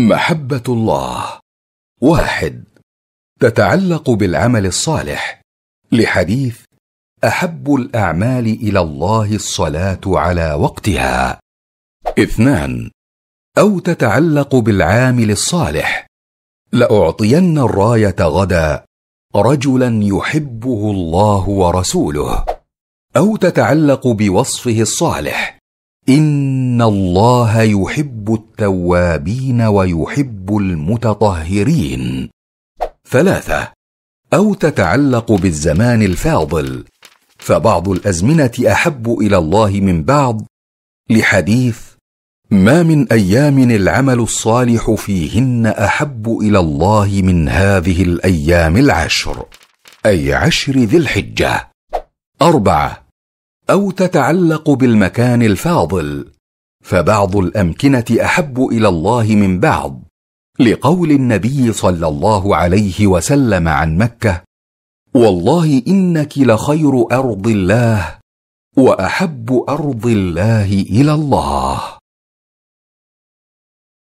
محبة الله واحد تتعلق بالعمل الصالح لحديث أحب الأعمال إلى الله الصلاة على وقتها اثنان أو تتعلق بالعامل الصالح لأعطين الراية غدا رجلا يحبه الله ورسوله أو تتعلق بوصفه الصالح ان الله يحب التوابين ويحب المتطهرين ثلاثه او تتعلق بالزمان الفاضل فبعض الازمنه احب الى الله من بعض لحديث ما من ايام العمل الصالح فيهن احب الى الله من هذه الايام العشر اي عشر ذي الحجه اربعه او تتعلق بالمكان الفاضل فبعض الامكنه احب الى الله من بعض لقول النبي صلى الله عليه وسلم عن مكه والله انك لخير ارض الله واحب ارض الله الى الله